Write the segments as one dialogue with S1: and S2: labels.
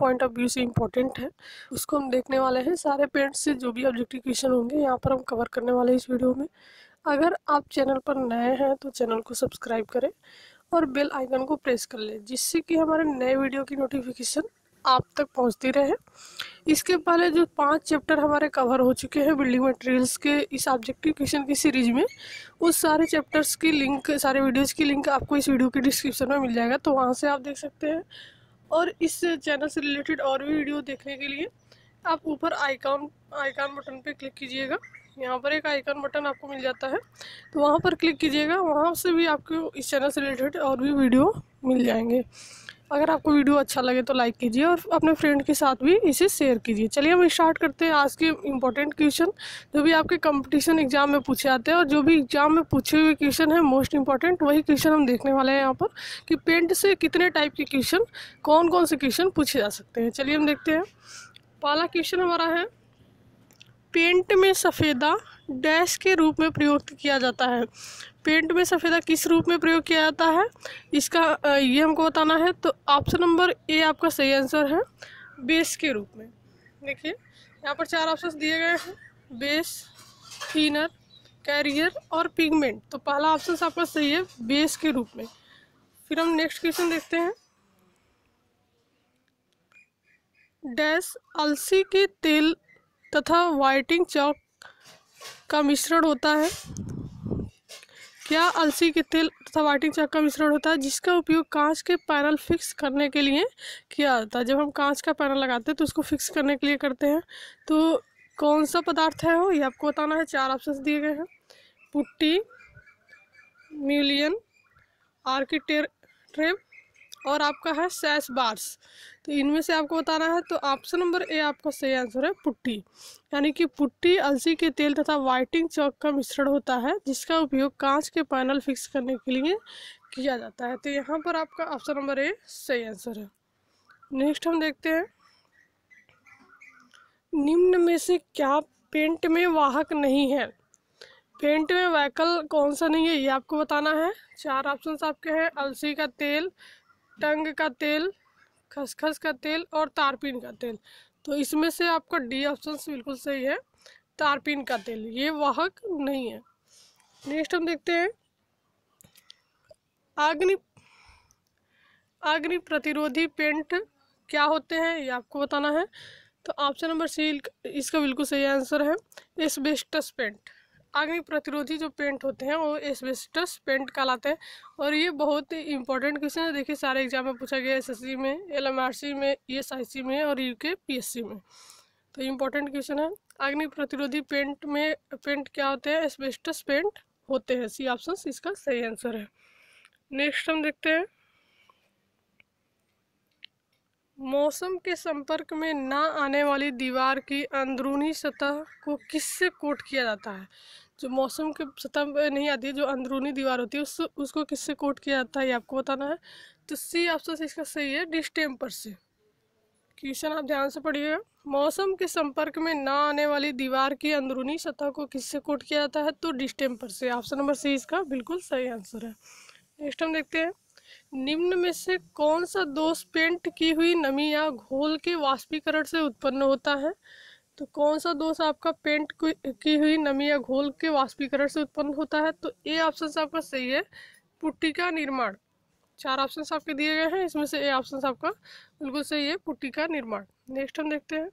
S1: point of view से important है उसको हम देखने वाले हैं सारे पेरेंट्स से जो भी ऑब्जेक्टिव क्वेश्चन होंगे यहाँ पर हम कवर करने वाले हैं इस वीडियो में अगर आप चैनल पर नए हैं तो चैनल को सब्सक्राइब करें और बेल आइकन को प्रेस कर लें जिससे कि हमारे नए वीडियो की नोटिफिकेशन आप तक पहुंचती रहे इसके पहले जो पांच चैप्टर हमारे कवर हो चुके हैं बिल्डिंग मटेरियल्स के इस ऑब्जेक्टिव क्वेश्चन की सीरीज में उस सारे चैप्टर्स की लिंक सारे वीडियोज़ की लिंक आपको इस वीडियो के डिस्क्रिप्शन में मिल जाएगा तो वहाँ से आप देख सकते हैं और इस चैनल से रिलेटेड और भी वीडियो देखने के लिए आप ऊपर आइकॉन आइकॉन बटन पे क्लिक कीजिएगा यहाँ पर एक आइकॉन बटन आपको मिल जाता है तो वहाँ पर क्लिक कीजिएगा वहाँ से भी आपको इस चैनल से रिलेटेड और भी वीडियो मिल जाएंगे अगर आपको वीडियो अच्छा लगे तो लाइक कीजिए और अपने फ्रेंड के साथ भी इसे शेयर कीजिए चलिए हम स्टार्ट करते हैं आज के इम्पोर्टेंट क्वेश्चन जो भी आपके कंपटीशन एग्जाम में पूछे आते हैं और जो भी एग्जाम में पूछे हुए क्वेश्चन है मोस्ट इंपॉर्टेंट वही क्वेश्चन हम देखने वाले हैं यहाँ पर कि पेंट से कितने टाइप के क्वेश्चन कौन कौन से क्वेश्चन पूछे जा सकते हैं चलिए हम देखते हैं पहला क्वेश्चन हमारा है पेंट में सफ़ेदा डैश के रूप में प्रयोग किया जाता है पेंट में सफ़ेदा किस रूप में प्रयोग किया जाता है इसका ये हमको बताना है तो ऑप्शन नंबर ए आपका सही आंसर है बेस के रूप में देखिए यहाँ पर चार ऑप्शन दिए गए हैं बेस थीनर कैरियर और पिगमेंट तो पहला ऑप्शन आपका सही है बेस के रूप में फिर हम नेक्स्ट क्वेश्चन देखते हैं डैश अलसी के तेल तथा वाइटिंग चौक का मिश्रण होता है या अलसी के तेल तथा वाटिंग चाक का मिश्रण होता है जिसका उपयोग कांच के पैनल फिक्स करने के लिए किया जाता है जब हम कांच का पैनल लगाते हैं तो उसको फिक्स करने के लिए करते हैं तो कौन सा पदार्थ है वो ये आपको बताना है चार ऑप्शन दिए गए हैं पुट्टी म्यूलियन आर्किटेट्रेम और आपका है सैस बार्स तो इनमें से आपको बताना है तो ऑप्शन नंबर ए आपका सही आंसर है पुट्टी यानी कि पुट्टी अलसी के तेल तथा वाइटिंग चौक का मिश्रण होता है जिसका उपयोग कांच के पैनल फिक्स करने के लिए किया जाता है तो यहाँ पर आपका ऑप्शन नंबर ए सही आंसर है नेक्स्ट हम देखते हैं निम्न में से क्या पेंट में वाहक नहीं है पेंट में वैकल कौन सा नहीं है ये आपको बताना है चार ऑप्शन आपके हैं अलसी का तेल टंग का तेल खसखस का तेल और तारपीन का तेल तो इसमें से आपका डी ऑप्शन बिल्कुल सही है तारपीन का तेल ये वाहक नहीं है नेक्स्ट हम देखते हैं अग्नि अग्नि प्रतिरोधी पेंट क्या होते हैं ये आपको बताना है तो ऑप्शन नंबर सी इसका बिल्कुल सही आंसर है एस्बेस्टस पेंट आग प्रतिरोधी जो पेंट होते हैं वो एसबेस्टस पेंट कहलाते हैं और ये बहुत इंपॉर्टेंट क्वेश्चन है देखिए सारे एग्जाम में पूछा गया एसएससी में एलएमआरसी में ईएसआईसी e में और यूके पीएससी में तो इम्पोर्टेंट क्वेश्चन है अग्नि प्रतिरोधी पेंट में पेंट क्या होते हैं एसबेस्टस पेंट होते हैं सी ऑप्शन इसका सही आंसर है नेक्स्ट हम देखते हैं मौसम के संपर्क में ना आने वाली दीवार की अंदरूनी सतह को किससे कोट किया जाता है जो मौसम के सतह में नहीं आती है जो अंदरूनी दीवार होती है उस उसको किससे कोट किया जाता है ये आपको बताना है तो सी ऑप्शन से इसका सही है डिस्टेम्पर से क्वेश्चन आप ध्यान से पढ़िए मौसम के संपर्क में ना आने वाली दीवार की अंदरूनी सतह को किससे कोट किया जाता है तो डिस्टेम्पर से ऑप्शन नंबर सी इसका बिल्कुल सही आंसर है नेक्स्ट हम देखते हैं निम्न में से कौन सा दोष पेंट की हुई नमी या घोल के वाष्पीकरण से उत्पन्न होता है तो कौन सा दोष आपका पेंट की हुई नमी या घोल के वाष्पीकरण से उत्पन्न होता है तो ए ऑप्शन आपका सही है पुट्टी का निर्माण चार ऑप्शन आपके दिए गए हैं इसमें से ए ऑप्शन आपका बिल्कुल सही है पुट्टी का निर्माण नेक्स्ट हम देखते हैं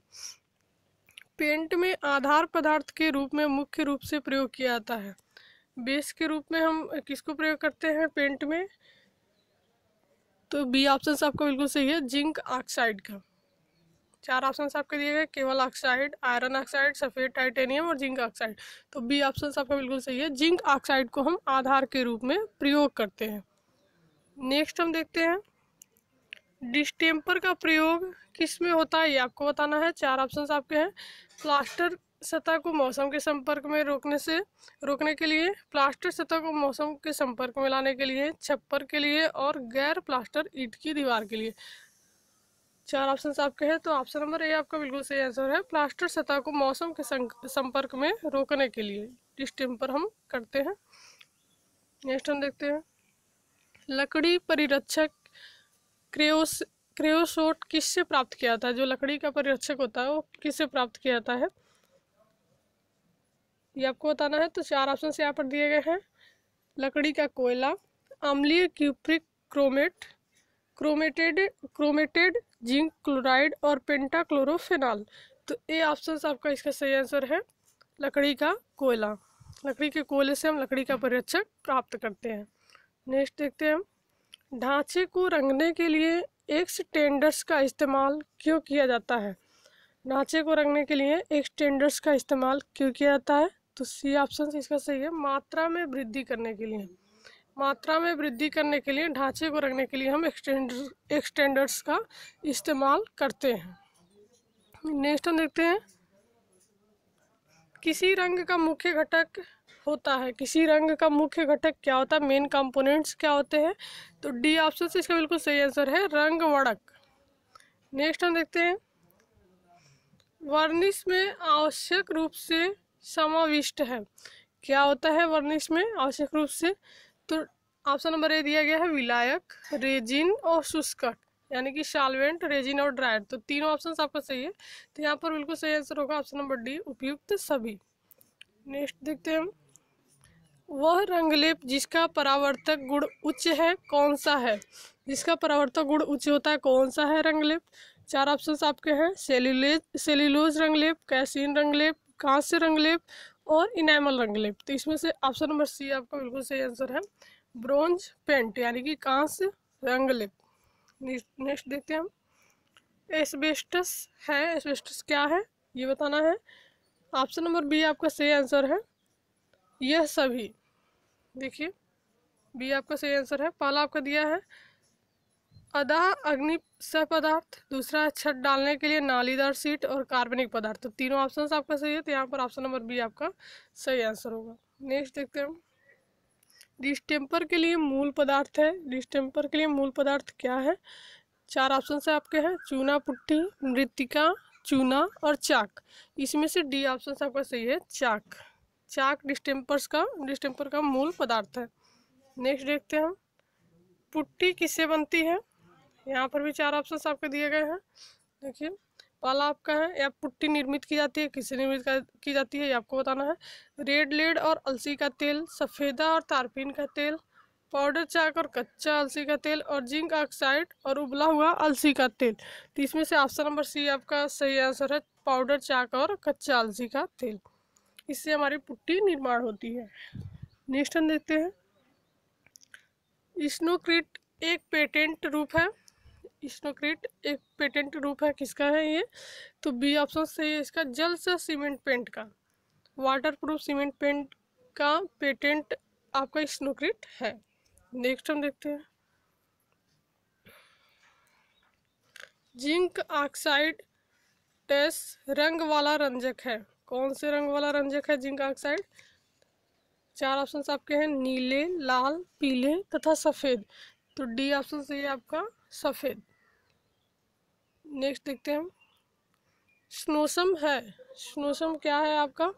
S1: पेंट में आधार पदार्थ के रूप में मुख्य रूप से प्रयोग किया जाता है बेस के रूप में हम किसको प्रयोग करते हैं पेंट में तो बी ऑप्शन आपका बिल्कुल सही है जिंक ऑक्साइड का चार ऑप्शन आपके दिए गए केवल ऑक्साइड आयरन ऑक्साइड सफ़ेद टाइटेनियम और जिंक ऑक्साइड तो बी ऑप्शन आपका बिल्कुल सही है जिंक ऑक्साइड को हम आधार के रूप में प्रयोग करते हैं नेक्स्ट हम देखते हैं डिस्टेम्पर का प्रयोग किस में होता है ये आपको बताना है चार ऑप्शन आपके हैं प्लास्टर सतह को मौसम के संपर्क में रोकने से रोकने के लिए प्लास्टर सतह को मौसम के संपर्क में लाने के लिए छप्पर के लिए और गैर प्लास्टर ईट की दीवार के लिए चार ऑप्शन आपके हैं तो ऑप्शन नंबर ए आपका बिल्कुल सही आंसर है प्लास्टर सतह को मौसम के संपर्क में रोकने के लिए इस टेम पर हम करते हैं नेक्स्ट हम देखते हैं लकड़ी परिरक्षक क्रेओस क्रेओसोट किससे प्राप्त किया जाता है जो लकड़ी का परिरक्षक होता है वो किससे प्राप्त किया जाता है ये आपको बताना है तो चार ऑप्शन यहाँ पर दिए गए हैं लकड़ी का कोयला अम्लीय cupric chromate chromated chromated zinc chloride और पेंटा क्लोरोफिनॉल तो ए ऑप्शन आपका इसका सही आंसर है लकड़ी का कोयला लकड़ी के कोयले से हम लकड़ी का परिरक्षक प्राप्त करते हैं नेक्स्ट देखते हैं हम ढांचे को रंगने के लिए एक्सटेंडर्स का इस्तेमाल क्यों किया जाता है ढांचे को रंगने के लिए एक्सटेंडर्स का इस्तेमाल क्यों किया जाता है तो सी ऑप्शन इसका सही है मात्रा में वृद्धि करने के लिए मात्रा में वृद्धि करने के लिए ढांचे को रखने के लिए हम एक्सटेंडर एक्सटेंडर्स का इस्तेमाल करते हैं नेक्स्ट हम देखते हैं किसी रंग का मुख्य घटक होता है किसी रंग का मुख्य घटक क्या होता है मेन कंपोनेंट्स क्या होते हैं तो डी ऑप्शन से इसका बिल्कुल सही आंसर है रंग वड़क नेक्स्ट हम देखते हैं वर्निश में आवश्यक रूप से समाविष्ट है क्या होता है वर्निश में आवश्यक रूप से तो ऑप्शन नंबर ए दिया गया है विलायक रेजिन और शुष्कट यानी कि शालवेंट रेजिन और ड्रायर तो तीनों ऑप्शन आपका सही है तो यहाँ पर बिल्कुल सही आंसर होगा ऑप्शन नंबर डी उपयुक्त सभी नेक्स्ट देखते हैं वह रंगलेप जिसका परावर्तक गुण उच्च है कौन सा है जिसका परावर्तक गुण उच्च होता है कौन सा है रंगलेप चार ऑप्शन आपके हैं सेल्यूलेज सेल्यूलोज रंगलेप कैसिन रंगलेप कहाँ से रंगलेप और इनामल रंगलेप तो इसमें से ऑप्शन नंबर सी आपका बिल्कुल सही आंसर है ब्रोंज पेंट यानी कि कांस रंगलेप नेक्स्ट देखते हैं हम एसबेस्टस है एसबेस्टस क्या है ये बताना है ऑप्शन नंबर बी आपका सही आंसर है यह सभी देखिए बी आपका सही आंसर है पहला आपका दिया है अदा अग्नि सह पदार्थ दूसरा है छत डालने के लिए नालीदार सीट और कार्बनिक पदार्थ तो तीनों ऑप्शन आपका सही है तो यहाँ पर ऑप्शन नंबर बी आपका सही आंसर होगा नेक्स्ट देखते हैं डिस्टेम्पर के लिए मूल पदार्थ है डिस्टेम्पर के लिए मूल पदार्थ क्या है चार ऑप्शन से आपके हैं चूना पुट्टी मृतिका चूना और चाक इसमें से डी ऑप्शन आपका सही है चाक चाक डिस्टेम्पर्स का डिस्टेम्पर का मूल पदार्थ है नेक्स्ट देखते हैं पुट्टी किससे बनती है यहाँ पर भी चार ऑप्शन आपके दिए गए हैं देखिए पहला आपका है या पुट्टी निर्मित की जाती है किससे निर्मित की जाती है ये आपको बताना है रेड लेड और अलसी का तेल सफ़ेदा और तारपीन का तेल पाउडर चाक और कच्चा अलसी का तेल और जिंक ऑक्साइड और उबला हुआ अलसी का तेल तो इसमें से ऑप्शन नंबर सी आपका सही आंसर है पाउडर चाक और कच्चा अलसी का तेल इससे हमारी पुट्टी निर्माण होती है नेक्स्ट हम देखते हैं स्नोक्रिट एक पेटेंट रूप है स्नोक्रेट एक पेटेंट रूप है किसका है ये तो बी ऑप्शन से है इसका जल से सीमेंट पेंट का वाटर प्रूफ सीमेंट पेंट का पेटेंट आपका स्नोक्रेट है नेक्स्ट हम देखते हैं जिंक ऑक्साइड टेस रंग वाला रंजक है कौन से रंग वाला रंजक है जिंक ऑक्साइड चार ऑप्शन आपके हैं नीले लाल पीले तथा सफ़ेद तो डी ऑप्शन से ये आपका सफ़ेद नेक्स्ट देखते हैं हम स्नोसम है स्नोसम क्या है आपका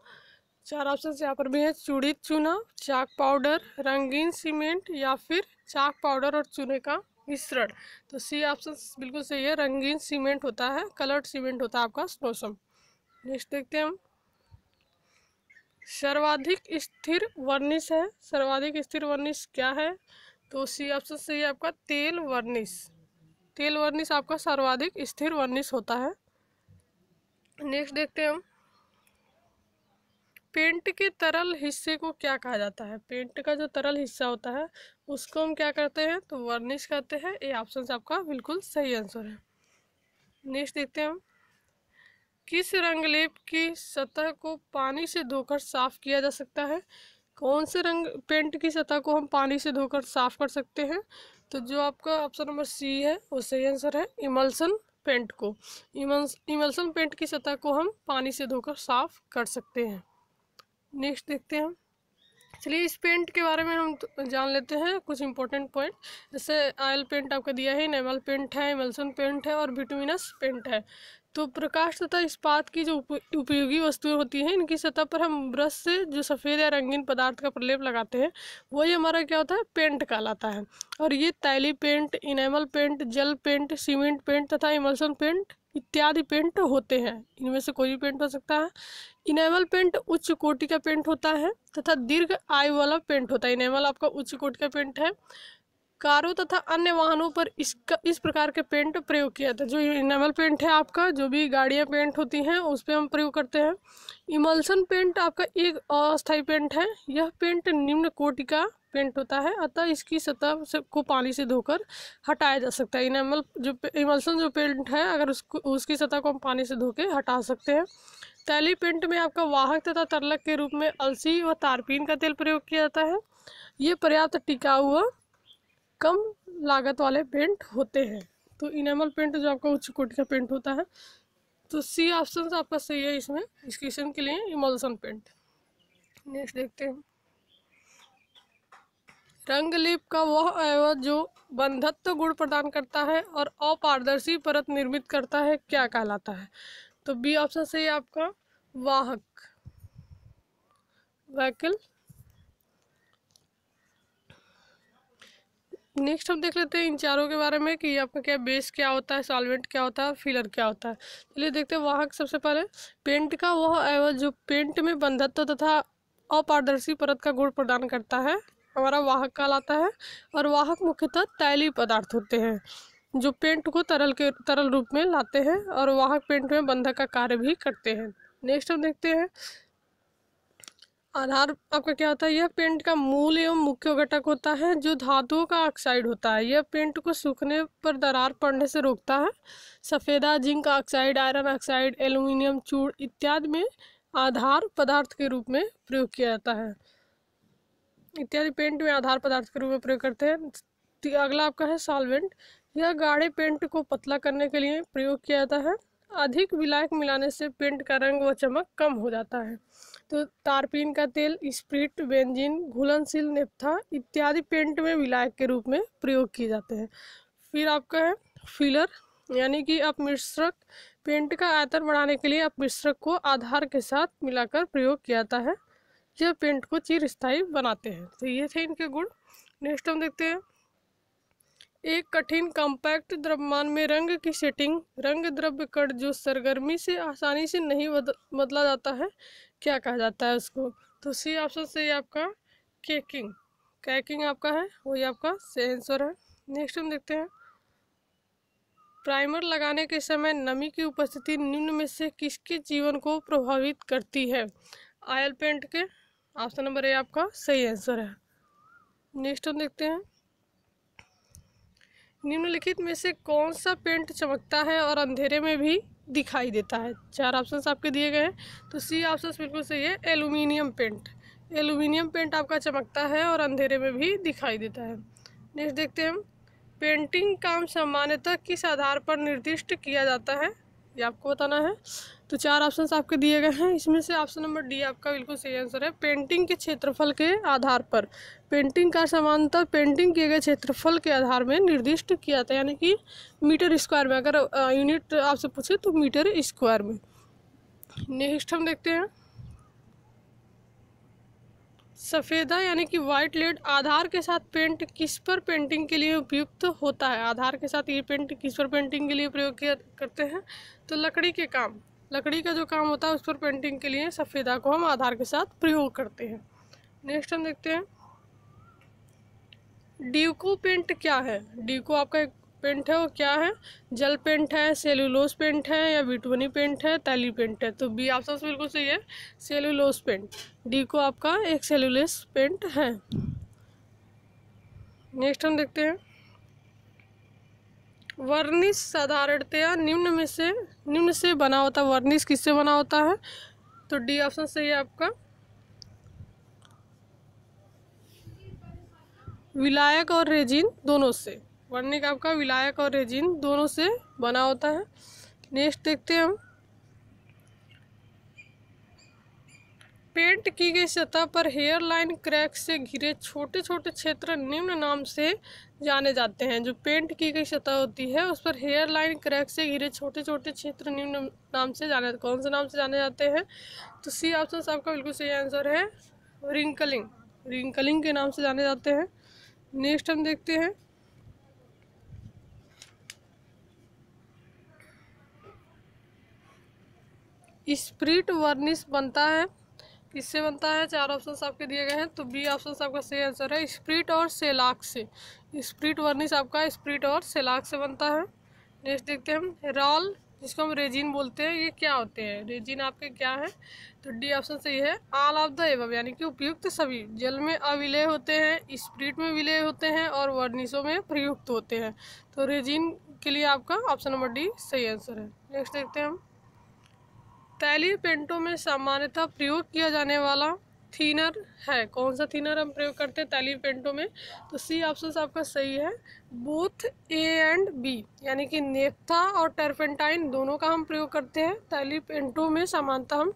S1: चार ऑप्शन यहाँ पर भी है चूड़ित चूना चाक पाउडर रंगीन सीमेंट या फिर चाक पाउडर और चूने का मिश्रण तो सी ऑप्शन बिल्कुल सही है रंगीन सीमेंट होता है कलर्ड सीमेंट होता है आपका स्नोसम नेक्स्ट देखते हैं हम सर्वाधिक स्थिर वर्निश है सर्वाधिक स्थिर वर्निश क्या है तो सी ऑप्शन सही है आपका तेल वर्निश तेल वर्निश आपका सर्वाधिक स्थिर वर्निश होता है नेक्स्ट देखते हैं हम पेंट के तरल हिस्से को क्या कहा जाता है पेंट का जो तरल हिस्सा होता है उसको हम क्या करते हैं तो वर्निश करते हैं ये ऑप्शन आपका बिल्कुल सही आंसर है नेक्स्ट देखते हैं हम किस रंगलेप की सतह को पानी से धोकर साफ किया जा सकता है कौन से रंग पेंट की सतह को हम पानी से धोकर साफ कर सकते हैं तो जो आपका ऑप्शन नंबर सी है वो सही आंसर है इमल्सन पेंट को इमल्सन पेंट की सतह को हम पानी से धोकर साफ कर सकते हैं नेक्स्ट देखते हैं चलिए इस पेंट के बारे में हम तो जान लेते हैं कुछ इंपॉर्टेंट पॉइंट जैसे आयल पेंट आपका दिया है नेमल पेंट है इमल्सन पेंट है और विटमिनस पेंट है तो प्रकाश तथा इस्पात की जो उपयोगी वस्तुएं होती हैं इनकी सतह पर हम ब्रश से जो सफ़ेद या रंगीन पदार्थ का प्रलेप लगाते हैं वही हमारा क्या होता है पेंट कहलाता है और ये तैली पेंट इनेमल पेंट जल पेंट सीमेंट पेंट तथा इमल्सन पेंट इत्यादि पेंट होते हैं इनमें से कोई भी पेंट हो सकता है इनेमल पेंट उच्च कोटि का पेंट होता है तथा दीर्घ आयु वाला पेंट होता है इनेमल आपका उच्च कोटि का पेंट है कारों तथा अन्य वाहनों पर इसका इस प्रकार के पेंट प्रयोग किया था जो इनेमल पेंट है आपका जो भी गाड़ियाँ पेंट होती हैं उस पर हम प्रयोग करते हैं इमल्सन पेंट आपका एक अस्थायी पेंट है यह पेंट निम्न कोटि का पेंट होता है अतः इसकी सतह से को पानी से धोकर हटाया जा सकता है इनेमल जो इमल्सन जो पेंट है अगर उसको उसकी सतह को हम पानी से धो के हटा सकते हैं तैली पेंट में आपका वाहक तथा तरलक के रूप में अलसी व तारपीन का तेल प्रयोग किया जाता है ये पर्याप्त टिकाऊ हुआ कम लागत वाले पेंट होते हैं तो इनेमल पेंट जो आपका उच्च कोटि का पेंट होता है तो सी ऑप्शन आपका सही है इसमें इस क्वेश्चन के लिए इमोल्सन पेंट नेक्स्ट देखते हैं रंगलीप का वह अवयव जो बंधत्व गुण प्रदान करता है और अपारदर्शी परत निर्मित करता है क्या कहलाता है तो बी ऑप्शन सही है आपका वाहक वैकल नेक्स्ट हम देख लेते हैं इन चारों के बारे में कि आपका क्या बेस क्या होता है सॉल्वेंट क्या होता है फिलर क्या होता है चलिए देखते हैं वहाँ सबसे पहले पेंट का वह एवज जो पेंट में बंधत्व तथा अपारदर्शी परत का गुण प्रदान करता है हमारा वाहक कहलाता है और वाहक मुख्यतः तैली पदार्थ होते हैं जो पेंट को तरल के तरल रूप में लाते हैं और वाहक पेंट में बंधक का कार्य भी करते हैं नेक्स्ट हम देखते हैं आधार आपका क्या होता है यह पेंट का मूल एवं मुख्य घटक होता है जो धातुओं का ऑक्साइड होता है यह पेंट को सूखने पर दरार पड़ने से रोकता है सफ़ेदा zinc oxide iron oxide aluminium चूड़ इत्यादि में आधार पदार्थ के रूप में प्रयोग किया जाता है इत्यादि पेंट में आधार पदार्थ के रूप में प्रयोग करते हैं अगला आपका है सॉल्वेंट यह गाढ़े पेंट को पतला करने के लिए प्रयोग किया जाता है अधिक विलायक मिलाने से पेंट का रंग व चमक कम हो जाता है तो तारपीन का तेल स्प्रिट बेंजीन घुलनशील नेपथा इत्यादि पेंट में विलायक के रूप में प्रयोग किए जाते हैं फिर आपका है फिलर यानी कि आप मिश्रक पेंट का आयतन बढ़ाने के लिए आप मिश्रक को आधार के साथ मिलाकर प्रयोग किया जाता है यह पेंट को स्थायी बनाते हैं तो ये थे इनके गुण नेक्स्ट हम देखते हैं एक कठिन कॉम्पैक्ट द्रव्यमान में रंग की सेटिंग रंग द्रव्य कट जो सरगर्मी से आसानी से नहीं बदला जाता है क्या कहा जाता है उसको तो सी ऑप्शन से ये आपका केकिंग कैकिंग आपका है वही आपका सही आंसर है नेक्स्ट हम देखते हैं प्राइमर लगाने के समय नमी की उपस्थिति निम्न में से किसके जीवन को प्रभावित करती है आयल पेंट के ऑप्शन नंबर ए आपका सही आंसर है नेक्स्ट हम देखते हैं निम्नलिखित में से कौन सा पेंट चमकता है और अंधेरे में भी दिखाई देता है चार ऑप्शन आपके दिए गए हैं तो सी ऑप्शन बिल्कुल सही है एलुमिनियम पेंट एलुमिनियम पेंट आपका चमकता है और अंधेरे में भी दिखाई देता है नेक्स्ट देखते हैं हम पेंटिंग काम सामान्यतः किस आधार पर निर्दिष्ट किया जाता है ये आपको बताना है तो चार ऑप्शन आपके दिए गए हैं इसमें से ऑप्शन नंबर डी आपका बिल्कुल सही आंसर है पेंटिंग के क्षेत्रफल के आधार पर पेंटिंग का समानता पेंटिंग किए गए क्षेत्रफल के आधार में निर्दिष्ट किया जाता है यानी कि मीटर स्क्वायर में अगर यूनिट आपसे पूछे तो मीटर स्क्वायर में नेक्स्ट हम देखते हैं सफ़ेदा यानी कि वाइट लेड आधार के साथ पेंट किस पर पेंटिंग के लिए उपयुक्त होता है आधार के साथ ये पेंट किस पर पेंटिंग के लिए प्रयोग किया करते हैं तो लकड़ी के काम लकड़ी का जो काम होता है उस पर पेंटिंग के लिए सफ़ेदा को हम आधार के साथ प्रयोग करते हैं नेक्स्ट हम देखते हैं डीको पेंट क्या है डीको आपका एक पेंट है वो क्या है जल पेंट है सेलुलोज पेंट है या विटवनी पेंट है तैली पेंट है तो बी सबसे बिल्कुल सही है सेलुलोस पेंट डीको आपका एक सेलुलोज पेंट है नेक्स्ट हम देखते हैं वर्निस साधारणतया निम्न में से निम्न से बना होता है वर्निस किससे बना होता है तो डी ऑप्शन सही है आपका विलायक और रेजिन दोनों से वर्णिक आपका विलायक और रेजिन दोनों से बना होता है नेक्स्ट देखते हैं हम पेंट की गई सतह पर हेयर लाइन क्रैक से घिरे छोटे छोटे क्षेत्र निम्न नाम से जाने जाते हैं जो पेंट की गई सतह होती है उस पर हेयर लाइन क्रैक से घिरे छोटे छोटे क्षेत्र निम्न नाम से जाने कौन से नाम से जाने जाते हैं तो सी ऑप्शन आपका बिल्कुल सही आंसर है रिंकलिंग रिंकलिंग के नाम से जाने जाते हैं नेक्स्ट हम देखते हैं स्प्रिट वर्निश बनता है इससे बनता है चार ऑप्शन आपके दिए गए हैं तो बी ऑप्शन आपका सही आंसर है स्प्रिट और सेलाक से स्प्रिट वर्निश आपका स्प्रिट और सेलाक से बनता है नेक्स्ट देखते हैं हम रॉल जिसको हम रेजिन बोलते हैं ये क्या होते हैं रेजिन आपके क्या है तो डी ऑप्शन सही है आल ऑफ द एवम यानी कि उपयुक्त सभी जल में अविलय होते हैं स्प्रिट में विलय होते हैं और वर्निशों में प्रयुक्त होते हैं तो रेजिन के लिए आपका ऑप्शन नंबर डी सही आंसर है नेक्स्ट देखते हैं हम तैली पेंटों में सामान्यतः प्रयोग किया जाने वाला थीनर है कौन सा थीनर हम प्रयोग करते हैं तैली पेंटों में तो सी ऑप्शन आपका सही है बूथ ए एंड बी यानी कि नेपथा और टर्पेंटाइन दोनों का हम प्रयोग करते हैं तैली पेंटों में सामान्यतः हम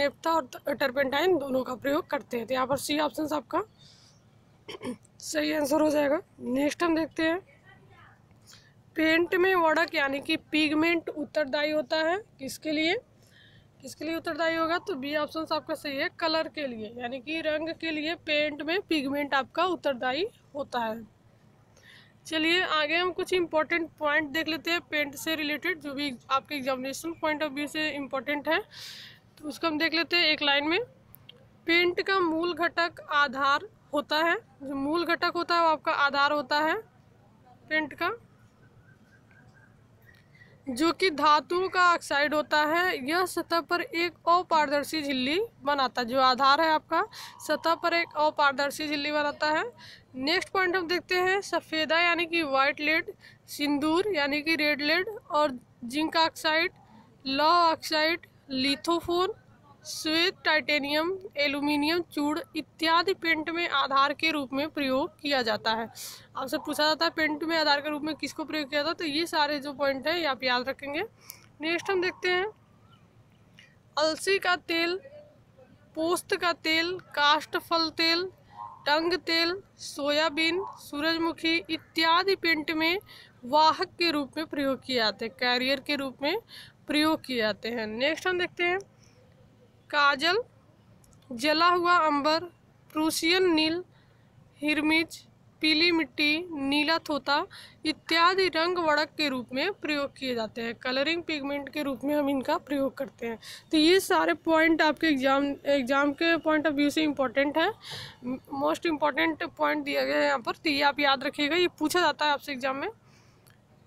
S1: नेपथा और टर्पेंटाइन दोनों का प्रयोग करते हैं तो यहाँ पर सी ऑप्शन आपका सही आंसर हो जाएगा नेक्स्ट हम देखते हैं पेंट में वड़क यानी कि पिगमेंट उत्तरदायी होता है किसके लिए इसके लिए उत्तरदायी होगा तो बी ऑप्शन आपका सही है कलर के लिए यानी कि रंग के लिए पेंट में पिगमेंट आपका उत्तरदायी होता है चलिए आगे हम कुछ इंपॉर्टेंट पॉइंट देख लेते हैं पेंट से रिलेटेड जो भी आपके एग्जामिनेशन पॉइंट ऑफ व्यू से इम्पोर्टेंट है तो उसको हम देख लेते हैं एक लाइन में पेंट का मूल घटक आधार होता है जो मूल घटक होता है वो आपका आधार होता है पेंट का जो कि धातु का ऑक्साइड होता है यह सतह पर एक अपारदर्शी झिल्ली बनाता है जो आधार है आपका सतह पर एक अपारदर्शी झिल्ली बनाता है नेक्स्ट पॉइंट हम देखते हैं सफ़ेदा यानी कि वाइट लेड सिंदूर यानी कि रेड लेड और जिंक ऑक्साइड लॉ ऑक्साइड लिथोफोन श्वेत टाइटेनियम एल्यूमिनियम चूड़ इत्यादि पेंट में आधार के रूप में प्रयोग किया जाता है आपसे पूछा जाता है पेंट में आधार के रूप में किसको प्रयोग किया जाता है तो ये सारे जो पॉइंट हैं ये आप याद रखेंगे नेक्स्ट हम देखते हैं अलसी का तेल पोस्त का तेल काष्ट फल तेल टंग तेल सोयाबीन सूरजमुखी इत्यादि पेंट में वाहक के रूप में प्रयोग किए जाते हैं कैरियर के रूप में प्रयोग किए जाते हैं नेक्स्ट हम देखते हैं काजल जला हुआ अंबर प्रूसियन नील हिरमिज पीली मिट्टी नीला थोता इत्यादि रंग वड़क के रूप में प्रयोग किए जाते हैं कलरिंग पिगमेंट के रूप में हम इनका प्रयोग करते हैं तो ये सारे पॉइंट आपके एग्जाम एग्जाम के पॉइंट ऑफ व्यू से इम्पॉर्टेंट है मोस्ट इम्पॉर्टेंट पॉइंट दिया गया है यहाँ पर तो ये आप याद रखिएगा ये पूछा जाता है आपसे एग्जाम में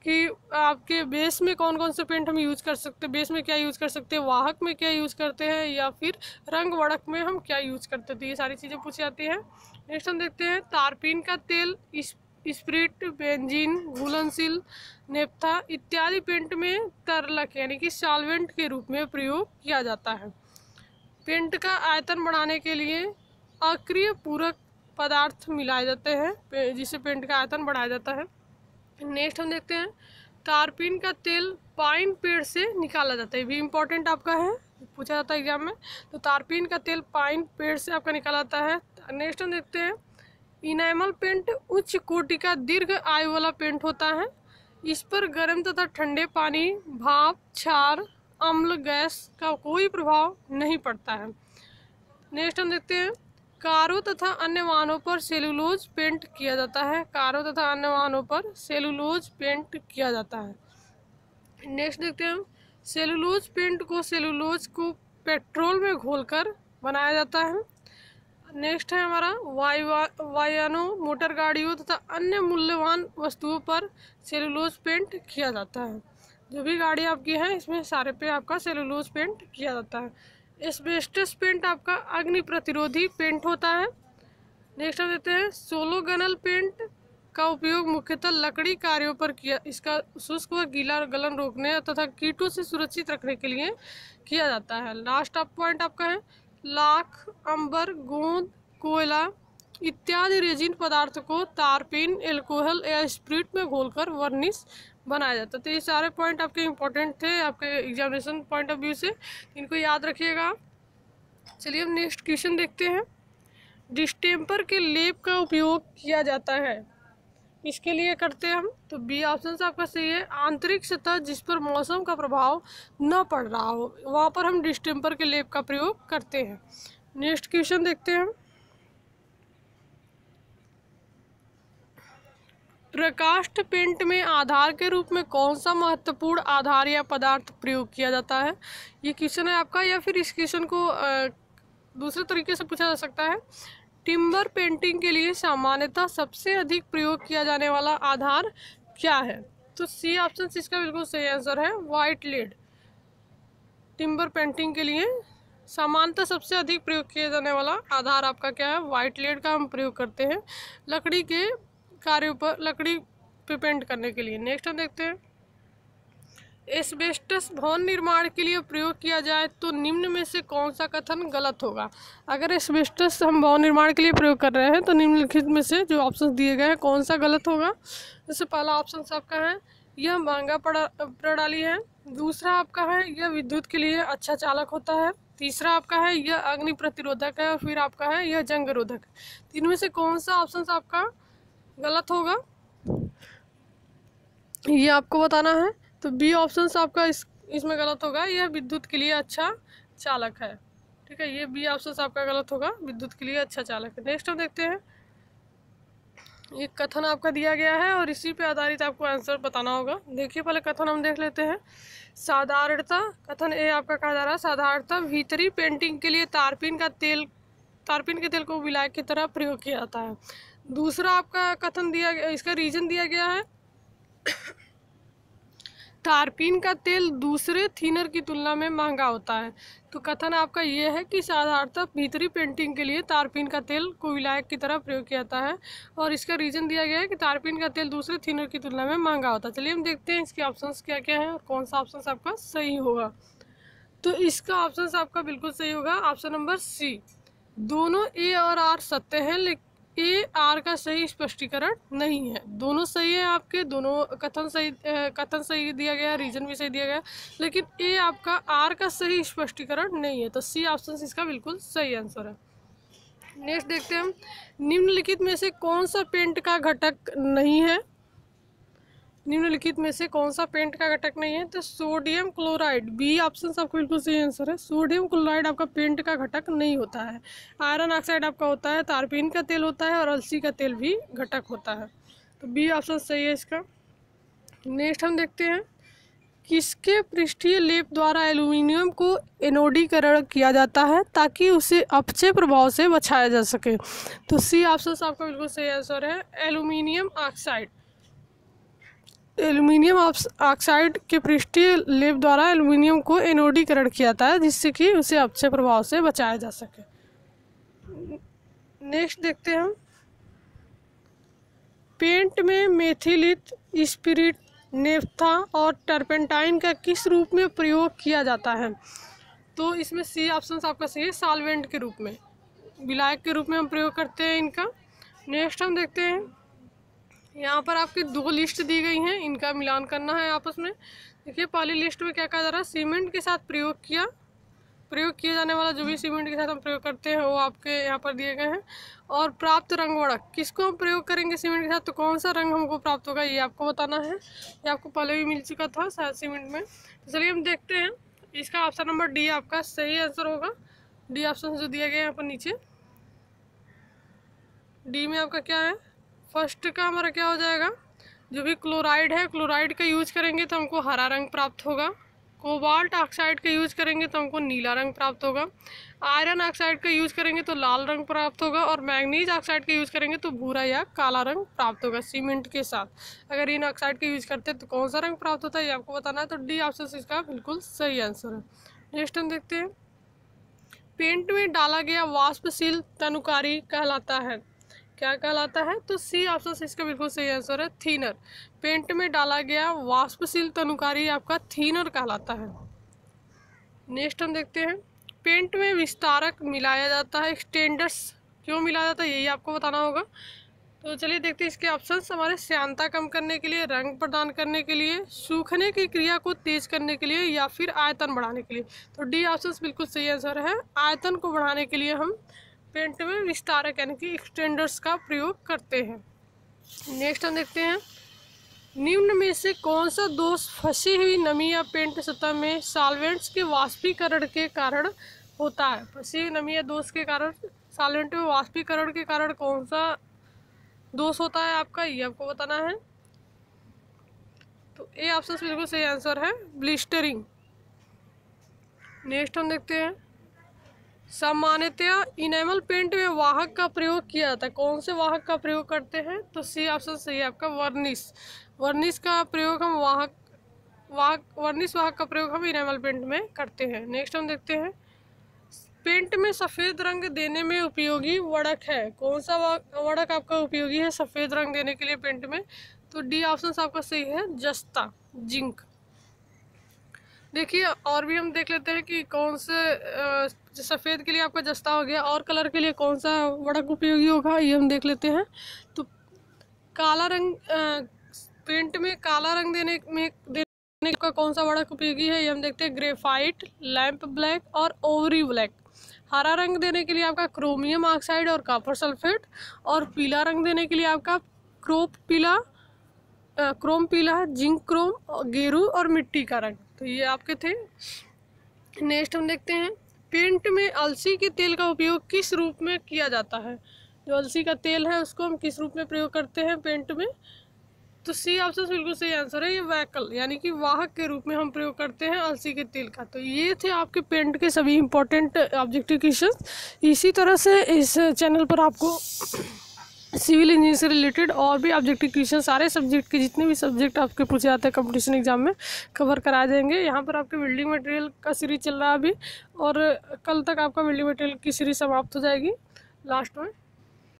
S1: कि आपके बेस में कौन कौन से पेंट हम यूज़ कर सकते हैं बेस में क्या यूज़ कर सकते हैं वाहक में क्या यूज़ करते हैं या फिर रंग वड़क में हम क्या यूज़ करते हैं तो ये सारी चीज़ें पूछी जाती हैं नेक्स्ट हम देखते हैं तारपीन का तेल इस स्प्रिट बेंजीन घुलनशील नेपथा इत्यादि पेंट में तरलक यानी कि सॉल्वेंट के रूप में प्रयोग किया जाता है पेंट का आयतन बढ़ाने के लिए अक्रिय पूरक पदार्थ मिलाए जाते हैं जिससे पेंट का आयतन बढ़ाया जाता है नेक्स्ट हम देखते हैं तारपीन का तेल पाइन पेड़ से निकाला जाता है ये भी इम्पोर्टेंट आपका है पूछा जाता है एग्जाम में तो तारपीन का तेल पाइन पेड़ से आपका निकाला जाता है नेक्स्ट हम देखते हैं इनामल पेंट उच्च कोटि का दीर्घ आयु वाला पेंट होता है इस पर गर्म तथा ठंडे पानी भाप छार अम्ल गैस का कोई प्रभाव नहीं पड़ता है नेक्स्ट हम देखते हैं कारों तथा अन्य वाहनों पर सेलुलोज पेंट किया जाता है कारों तथा अन्य वाहनों पर सेलुलोज पेंट किया जाता है नेक्स्ट देखते हैं हम सेलुलोज पेंट को सेलुलोज को पेट्रोल में घोलकर बनाया जाता है नेक्स्ट है हमारा वायु वायनों मोटर गाड़ियों तथा अन्य मूल्यवान वस्तुओं पर सेलुलोज पेंट किया जाता है जो भी गाड़ी आपकी है इसमें सारे पे आपका सेलुलोज पेंट किया जाता है एस्बेस्टस पेंट आपका अग्नि प्रतिरोधी पेंट होता है नेक्स्ट हम देते हैं सोलो गनल पेंट का उपयोग मुख्यतः लकड़ी कार्यों पर किया इसका शुष्क व गीला गलन रोकने तथा कीटों से सुरक्षित रखने के लिए किया जाता है लास्ट आप पॉइंट आपका है लाख अंबर गोंद कोयला इत्यादि रेजिन पदार्थ को तारपीन एल्कोहल या स्प्रिट में घोलकर वर्निश बनाया जाता तो ये सारे पॉइंट आपके इंपॉर्टेंट थे आपके एग्जामिनेशन पॉइंट ऑफ व्यू से इनको याद रखिएगा चलिए हम नेक्स्ट क्वेश्चन देखते हैं डिस्टेम्पर के लेप का उपयोग किया जाता है इसके लिए करते हैं हम तो बी ऑप्शन से आपका सही है आंतरिक सतह जिस पर मौसम का प्रभाव न पड़ रहा हो वहाँ पर हम डिस्टेम्पर के लेप का प्रयोग करते हैं नेक्स्ट क्वेश्चन देखते हैं हम प्रकाष्ठ पेंट में आधार के रूप में कौन सा महत्वपूर्ण आधार या पदार्थ प्रयोग किया जाता है ये क्वेश्चन है आपका या फिर इस क्वेश्चन को दूसरे तरीके से पूछा जा सकता है टिम्बर पेंटिंग के लिए सामान्यतः सबसे अधिक प्रयोग किया जाने वाला आधार क्या है तो सी ऑप्शन इसका बिल्कुल सही आंसर है वाइट लेड टिम्बर पेंटिंग के लिए सामान्यतः सबसे अधिक प्रयोग किया जाने वाला आधार आपका क्या है वाइट लेड का हम प्रयोग करते हैं लकड़ी के कार्यों पर लकड़ी पे पेंट करने के लिए नेक्स्ट हम देखते हैं एस्बेस्टस भवन निर्माण के लिए प्रयोग किया जाए तो निम्न में से कौन सा कथन गलत होगा अगर एस्बेस्टस हम भवन निर्माण के लिए प्रयोग कर रहे हैं तो निम्नलिखित में से जो ऑप्शन दिए गए हैं कौन सा गलत होगा जैसे पहला ऑप्शन सबका है यह महंगा प्रणाली है दूसरा आपका है यह विद्युत के लिए अच्छा चालक होता है तीसरा आपका है यह अग्नि प्रतिरोधक है और फिर आपका है यह जंग रोधक तीन में से कौन सा ऑप्शन आपका गलत होगा ये आपको बताना है तो बी ऑप्शन आपका इस इसमें गलत होगा यह विद्युत के लिए अच्छा चालक है ठीक है ये बी ऑप्शन आपका गलत होगा विद्युत के लिए अच्छा चालक है नेक्स्ट हम देखते हैं ये कथन आपका दिया गया है और इसी पे आधारित आपको आंसर बताना होगा देखिए पहले कथन हम देख लेते हैं साधारणता कथन ए आपका कहा जा रहा है साधारणता भीतरी पेंटिंग के लिए तारपीन का तेल तारपीन के तेल को विलायक की तरह प्रयोग किया जाता है दूसरा आपका कथन दिया गया इसका रीजन दिया गया है तारपीन का तेल दूसरे थीनर की तुलना में महंगा होता है तो कथन आपका यह है कि साधारणतः भीतरी पेंटिंग के लिए तारपीन का तेल विलायक की तरह प्रयोग किया जाता है और इसका रीजन दिया गया है कि तारपीन का तेल दूसरे थीनर की तुलना में महंगा होता है चलिए हम देखते हैं इसके ऑप्शन क्या क्या हैं और कौन सा ऑप्शन आपका सही होगा तो इसका ऑप्शन आपका बिल्कुल सही होगा ऑप्शन नंबर सी दोनों ए और आर सत्य हैं लेकिन ए आर का सही स्पष्टीकरण नहीं है दोनों सही है आपके दोनों कथन सही कथन सही दिया गया रीजन भी सही दिया गया लेकिन ए आपका आर का सही स्पष्टीकरण नहीं है तो सी ऑप्शन इसका बिल्कुल सही आंसर है नेक्स्ट देखते हैं हम निम्नलिखित में से कौन सा पेंट का घटक नहीं है निम्नलिखित में से कौन सा पेंट का घटक नहीं है तो सोडियम क्लोराइड बी ऑप्शन सबका बिल्कुल सही आंसर है सोडियम क्लोराइड आपका पेंट का घटक नहीं होता है आयरन ऑक्साइड आपका होता है तारपीन का तेल होता है और अलसी का तेल भी घटक होता है तो बी ऑप्शन सही है इसका नेक्स्ट हम देखते हैं किसके पृष्ठीय लेप द्वारा एल्यूमिनियम को एनोडीकरण किया जाता है ताकि उसे अपचय प्रभाव से बचाया जा सके तो सी ऑप्शन आपका बिल्कुल सही आंसर है एल्यूमिनियम ऑक्साइड एल्यूमिनियम ऑक्साइड के पृष्ठीय लेप द्वारा एल्यूमिनियम को एनोडीकरण किया जाता है जिससे कि उसे अच्छे प्रभाव से बचाया जा सके नेक्स्ट देखते हैं हम पेंट में मेथिलित स्पिरिट नेफ्था और टर्पेंटाइन का किस रूप में प्रयोग किया जाता है तो इसमें सी ऑप्शन आपका सही है सालवेंट के रूप में विलायक के रूप में हम प्रयोग करते हैं इनका नेक्स्ट हम देखते हैं यहाँ पर आपकी दो लिस्ट दी गई हैं इनका मिलान करना है आपस में देखिए पहली लिस्ट में क्या कहा जा रहा है सीमेंट के साथ प्रयोग किया प्रयोग किया जाने वाला जो भी सीमेंट के साथ हम प्रयोग करते हैं वो आपके यहाँ पर दिए गए हैं और प्राप्त रंग वड़क किसको हम प्रयोग करेंगे सीमेंट के साथ तो कौन सा रंग हमको प्राप्त होगा ये आपको बताना है ये आपको पहले भी मिल चुका था शायद सीमेंट में तो चलिए हम देखते हैं इसका ऑप्शन नंबर डी आपका सही आंसर होगा डी ऑप्शन जो दिया गया है यहाँ पर नीचे डी में आपका क्या है फर्स्ट का हमारा क्या हो जाएगा जो भी क्लोराइड है क्लोराइड का यूज करेंगे तो हमको हरा रंग प्राप्त होगा कोबाल्ट ऑक्साइड का यूज करेंगे तो हमको नीला रंग प्राप्त होगा आयरन ऑक्साइड का यूज करेंगे तो लाल रंग प्राप्त होगा और मैग्नीज ऑक्साइड का यूज करेंगे तो भूरा या काला रंग प्राप्त होगा सीमेंट के साथ अगर इन ऑक्साइड का यूज करते हैं तो कौन सा रंग प्राप्त होता है ये आपको बताना है तो डी ऑप्शन इसका बिल्कुल सही आंसर है नेक्स्ट हम देखते हैं पेंट में डाला गया वाष्पशील तनुकारी कहलाता है क्या कहलाता है तो सी ऑप्शन इसका बिल्कुल सही आंसर है थीनर पेंट में डाला गया वाष्पशील तनुकारी आपका थीनर कहलाता है नेक्स्ट हम देखते हैं पेंट में विस्तारक मिलाया जाता है एक्सटेंडर्स क्यों मिलाया जाता है यही आपको बताना होगा तो चलिए देखते हैं इसके ऑप्शन हमारे श्यांता कम करने के लिए रंग प्रदान करने के लिए सूखने की क्रिया को तेज करने के लिए या फिर आयतन बढ़ाने के लिए तो डी ऑप्शन बिल्कुल सही आंसर है आयतन को बढ़ाने के लिए हम पेंट में विस्तारक यानी कि एक्सटेंडर्स का प्रयोग करते हैं नेक्स्ट हम देखते हैं निम्न में से कौन सा दोष फंसी हुई नमी या पेंट सतह में सॉल्वेंट्स के वाष्पीकरण के कारण होता है फंसी हुई नमी या दोष के कारण सॉल्वेंट में वाष्पीकरण के कारण कौन सा दोष होता है आपका ये आपको बताना है तो ये ऑप्शन बिल्कुल सही आंसर है ब्लिस्टरिंग नेक्स्ट हम देखते हैं सामान्यतया इनेमल पेंट में वाहक का प्रयोग किया जाता है कौन से वाहक का प्रयोग करते हैं तो सी ऑप्शन सही है आपका वर्निस वर्निस का प्रयोग हम वाहक वाहक वर्निस वाहक का प्रयोग हम इनेमल पेंट में करते हैं नेक्स्ट हम देखते हैं पेंट में सफ़ेद रंग देने में उपयोगी वड़क है कौन सा वड़क आपका उपयोगी है सफ़ेद रंग देने के लिए पेंट में तो डी ऑप्शन आपका सही है जस्ता जिंक देखिए और भी हम देख लेते हैं कि कौन से तो सफ़ेद के लिए आपका जस्ता हो गया और कलर के लिए कौन सा वड़क उपयोगी होगा ये हम देख लेते हैं तो काला रंग पेंट में काला रंग देने में देने का कौन सा वड़क उपयोगी है ये हम देखते हैं ग्रेफाइट लैम्प ब्लैक और ओवरी ब्लैक हरा रंग देने के लिए आपका क्रोमियम ऑक्साइड और कापर सल्फेट और पीला रंग देने के लिए आपका क्रोप पीला क्रोम पीला जिंक क्रोम गेरू और मिट्टी का रंग तो ये आपके थे नेक्स्ट हम देखते हैं पेंट में अलसी के तेल का उपयोग किस रूप में किया जाता है जो अलसी का तेल है उसको हम किस रूप में प्रयोग करते हैं पेंट में तो सी ऑप्शन बिल्कुल सही आंसर है ये वैकल यानी कि वाहक के रूप में हम प्रयोग करते हैं अलसी के तेल का तो ये थे आपके पेंट के सभी इंपॉर्टेंट ऑब्जेक्टिव क्वेश्चन इसी तरह से इस चैनल पर आपको सिविल इंजीनियर से रिलेटेड और भी ऑब्जेक्टिव क्वेश्चन सारे सब्जेक्ट के जितने भी सब्जेक्ट आपके पूछे जाते हैं कंपटीशन एग्जाम में कवर कराए जाएंगे यहाँ पर आपके बिल्डिंग मटेरियल का सीरीज चल रहा है अभी और कल तक आपका बिल्डिंग मटेरियल की सीरीज समाप्त हो जाएगी लास्ट में